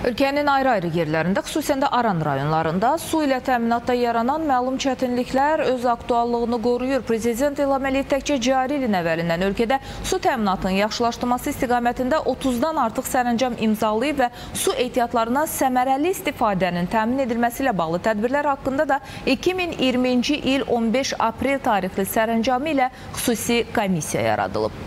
Ölkənin ayrı-ayrı yerlərində, xüsusən də Aran rayonlarında su ilə təminatda yaranan məlum çətinliklər öz aktuallığını qoruyur. Prezident elam eləyib təkcə cari ilin əvvəlindən ölkədə su təminatının yaxşılaşdırması istiqamətində 30-dan artıq sərəncam imzalayıb və su ehtiyatlarına səmərəli istifadənin təmin edilməsi ilə bağlı tədbirlər haqqında da 2020-ci il 15 aprel tarixli sərəncamı ilə xüsusi komissiya yaradılıb.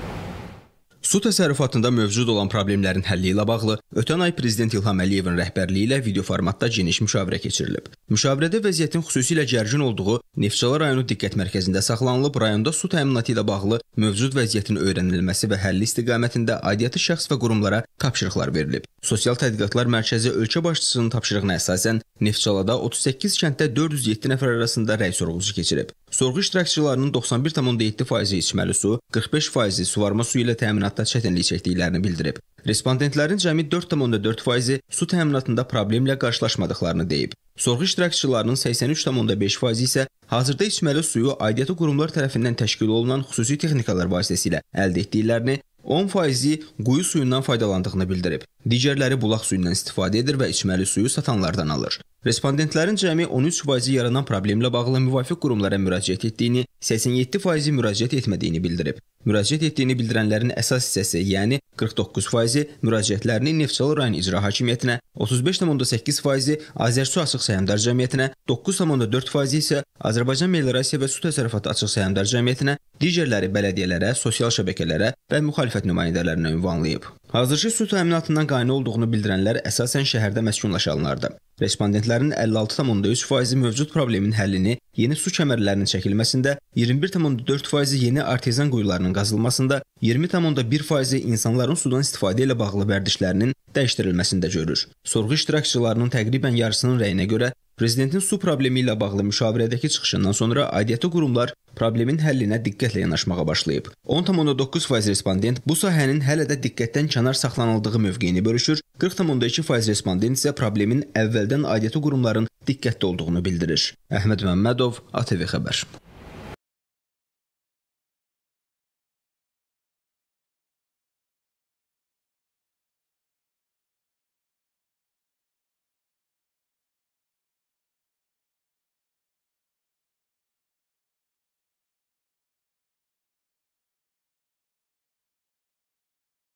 Su təsərrüfatında mövcud olan problemlərin həlli ilə bağlı ötən ay prezident İlham Əliyevin rəhbərliyi ilə video formatda geniş müşavirə keçirilib. Müşavirədə vəziyyətin xüsusilə gərgin olduğu Neftçala rayonu diqqət mərkəzində saxlanılıb, rayonda su təminatı ilə bağlı mövcud vəziyyətin öyrənilməsi və həlli istiqamətində aidiyyatı şəxs və qurumlara tapşırıqlar verilib. Sosial Tədqiqatlar Mərkəzi ölkə başçısının tapşırığına əsasən Neftçalada 38 kənddə 407 nəfər arasında rəy sorğusu keçirib. Sorğu iştirakçılarının 91,7%-i içməli su, 45%-i suvarma suyu ilə təminatda çətinlik çəkdiklərini bildirib. Respondentlərin cəmi 4,4%-i su təminatında problemlə qarşılaşmadıqlarını deyib. Sorğu iştirakçılarının 83,5% isə hazırda içməli suyu aidiyyəti qurumlar tərəfindən təşkil olunan xüsusi texnikalar vasitəsilə əldə etdiklərini, 10%-i quyu suyundan faydalandığını bildirib. Digərləri bulaq suyundan istifadə edir və içməli suyu satanlardan alır. Respondentlərin cəmi 13 faizi yaranan problemlə bağlı müvafiq qurumlara müraciət etdiyini, 87%-i müraciət etmədiyini bildirib. Müraciət etdiyini bildirənlərin əsas hissəsi, yəni 49%-i müraciətlərini Neftçala rayon icra hakimiyyətinə, 35,8%-i Azərsu açıq səhmdar cəmiyyətinə, 9,4%-i isə Azərbaycan Meliorasiya və Su Təsərrüfatı açıq səhmdar cəmiyyətinə, digərləri bələdiyyələrə, sosial şəbəkələrə və müxalifət nümayəndələrinə ünvanlayıb. Hazırki su təminatından qayna olduğunu bildirənlər əsasən şəhərdə məskunlaşanlardır. Respondentlərin 56,3%-i mövcud problemin həllini yeni su kəmərlərinin çəkilməsində, 21,4%-i yeni artezyan quyularının qazılmasında, 20,1%-i insanların sudan istifadə ilə bağlı vərdişlərinin dəyişdirilməsində görür. Sorğu iştirakçılarının təqribən yarısının rəyinə görə, prezidentin su problemi ilə bağlı müşavirədəki çıxışından sonra aidiyyəti qurumlar Problemin həllinə diqqətlə yanaşmağa başlayıb. 10,9% respondent bu sahənin hələ də diqqətdən kənar saxlanıldığı mövqeyini bölüşür, 40,2% respondent isə problemin əvvəldən aidiyyəti qurumların diqqətli olduğunu bildirir. Əhməd Məmmədov, ATV Xəbər.